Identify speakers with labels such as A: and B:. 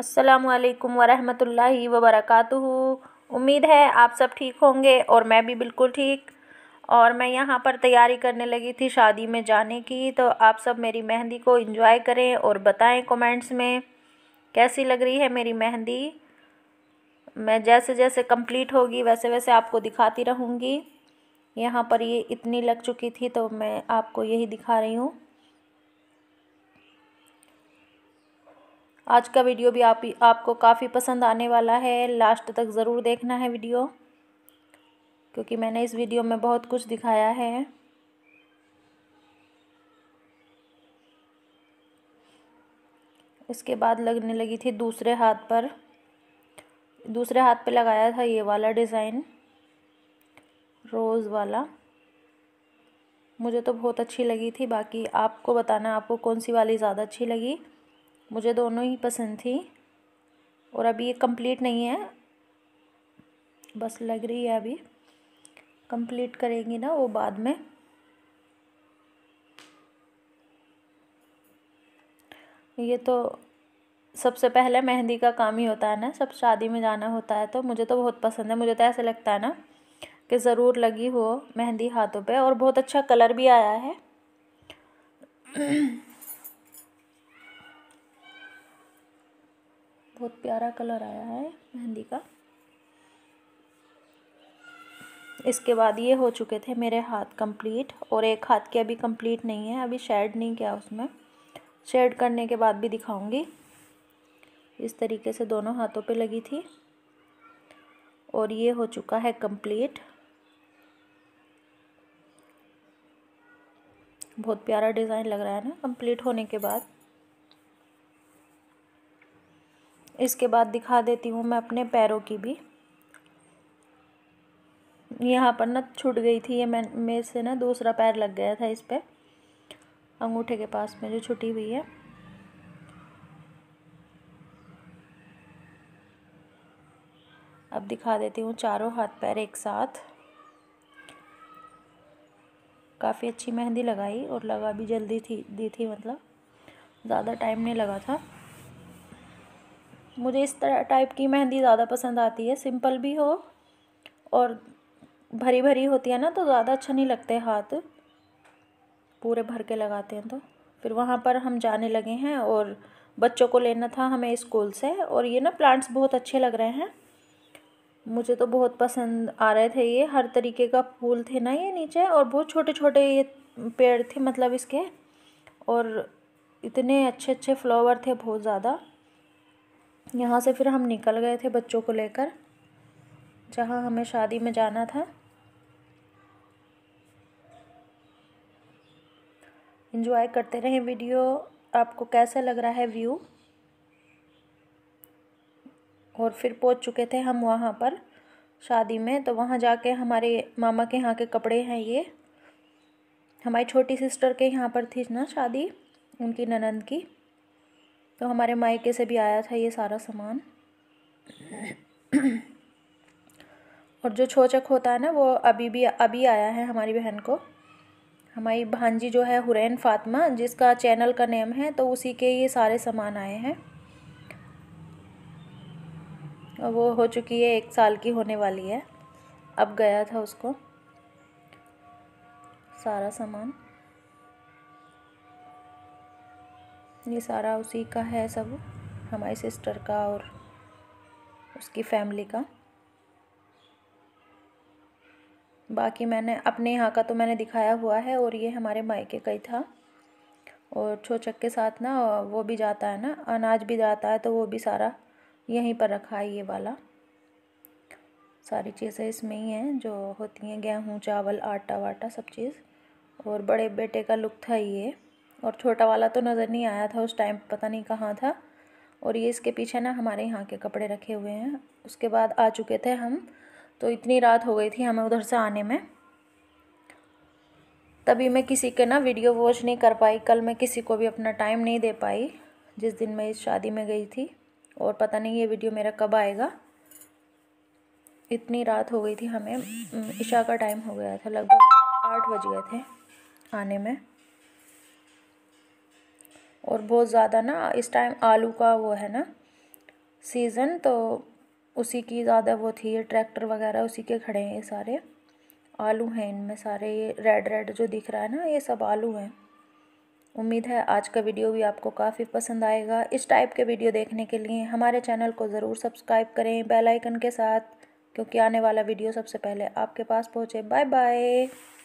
A: असलकम वरहमतुल्लाहि वबरक उम्मीद है आप सब ठीक होंगे और मैं भी बिल्कुल ठीक और मैं यहाँ पर तैयारी करने लगी थी शादी में जाने की तो आप सब मेरी मेहंदी को इंजॉय करें और बताएं कमेंट्स में कैसी लग रही है मेरी मेहंदी मैं जैसे जैसे कंप्लीट होगी वैसे वैसे आपको दिखाती रहूँगी यहाँ पर ये इतनी लग चुकी थी तो मैं आपको यही दिखा रही हूँ आज का वीडियो भी आप आपको काफ़ी पसंद आने वाला है लास्ट तक ज़रूर देखना है वीडियो क्योंकि मैंने इस वीडियो में बहुत कुछ दिखाया है इसके बाद लगने लगी थी दूसरे हाथ पर दूसरे हाथ पे लगाया था ये वाला डिज़ाइन रोज़ वाला मुझे तो बहुत अच्छी लगी थी बाकी आपको बताना आपको कौन सी वाली ज़्यादा अच्छी लगी मुझे दोनों ही पसंद थी और अभी ये कंप्लीट नहीं है बस लग रही है अभी कंप्लीट करेंगी ना वो बाद में ये तो सबसे पहले मेहंदी का काम ही होता है ना सब शादी में जाना होता है तो मुझे तो बहुत पसंद है मुझे तो ऐसा लगता है ना कि ज़रूर लगी हो मेहंदी हाथों पे और बहुत अच्छा कलर भी आया है बहुत प्यारा कलर आया है मेहंदी का इसके बाद ये हो चुके थे मेरे हाथ कंप्लीट और एक हाथ के अभी कंप्लीट नहीं है अभी शेड नहीं किया उसमें शेड करने के बाद भी दिखाऊंगी इस तरीके से दोनों हाथों पे लगी थी और ये हो चुका है कंप्लीट बहुत प्यारा डिज़ाइन लग रहा है ना कंप्लीट होने के बाद इसके बाद दिखा देती हूँ मैं अपने पैरों की भी यहाँ पर ना छूट गई थी ये मैं मेरे से ना दूसरा पैर लग गया था इस पर अंगूठे के पास में जो छुटी हुई है अब दिखा देती हूँ चारों हाथ पैर एक साथ काफ़ी अच्छी मेहंदी लगाई और लगा भी जल्दी थी दी थी मतलब ज़्यादा टाइम नहीं लगा था मुझे इस तरह टाइप की मेहंदी ज़्यादा पसंद आती है सिंपल भी हो और भरी भरी होती है ना तो ज़्यादा अच्छा नहीं लगते हाथ पूरे भर के लगाते हैं तो फिर वहाँ पर हम जाने लगे हैं और बच्चों को लेना था हमें स्कूल से और ये ना प्लांट्स बहुत अच्छे लग रहे हैं मुझे तो बहुत पसंद आ रहे थे ये हर तरीके का फूल थे ना ये नीचे और बहुत छोटे छोटे ये पेड़ थे मतलब इसके और इतने अच्छे अच्छे फ्लावर थे बहुत ज़्यादा यहाँ से फिर हम निकल गए थे बच्चों को लेकर जहाँ हमें शादी में जाना था इन्जॉय करते रहें वीडियो आपको कैसा लग रहा है व्यू और फिर पहुँच चुके थे हम वहाँ पर शादी में तो वहाँ जाके हमारे मामा के यहाँ के कपड़े हैं ये हमारी छोटी सिस्टर के यहाँ पर थी ना शादी उनकी ननंद की तो हमारे मायके से भी आया था ये सारा सामान और जो छोचक होता है ना वो अभी भी अभी आया है हमारी बहन को हमारी भांजी जो है हुरैन फातिमा जिसका चैनल का नेम है तो उसी के ये सारे सामान आए हैं और वो हो चुकी है एक साल की होने वाली है अब गया था उसको सारा सामान ये सारा उसी का है सब हमारी सिस्टर का और उसकी फैमिली का बाकी मैंने अपने यहाँ का तो मैंने दिखाया हुआ है और ये हमारे मायके का ही था और छोचक के साथ ना वो भी जाता है ना अनाज भी जाता है तो वो भी सारा यहीं पर रखा है ये वाला सारी चीज़ें इसमें ही हैं जो होती हैं गेहूँ चावल आटा वाटा सब चीज़ और बड़े बेटे का लुक था ये और छोटा वाला तो नज़र नहीं आया था उस टाइम पता नहीं कहाँ था और ये इसके पीछे ना हमारे यहाँ के कपड़े रखे हुए हैं उसके बाद आ चुके थे हम तो इतनी रात हो गई थी हमें उधर से आने में तभी मैं किसी के ना वीडियो वॉच नहीं कर पाई कल मैं किसी को भी अपना टाइम नहीं दे पाई जिस दिन मैं इस शादी में गई थी और पता नहीं ये वीडियो मेरा कब आएगा इतनी रात हो गई थी हमें ईशा का टाइम हो गया था लगभग आठ बज गए थे आने में और बहुत ज़्यादा ना इस टाइम आलू का वो है ना सीज़न तो उसी की ज़्यादा वो थी ये ट्रैक्टर वगैरह उसी के खड़े हैं ये सारे आलू हैं इनमें सारे ये रेड रेड जो दिख रहा है ना ये सब आलू हैं उम्मीद है आज का वीडियो भी आपको काफ़ी पसंद आएगा इस टाइप के वीडियो देखने के लिए हमारे चैनल को ज़रूर सब्सक्राइब करें बेल आइकन के साथ क्योंकि आने वाला वीडियो सबसे पहले आपके पास पहुँचे बाय बाय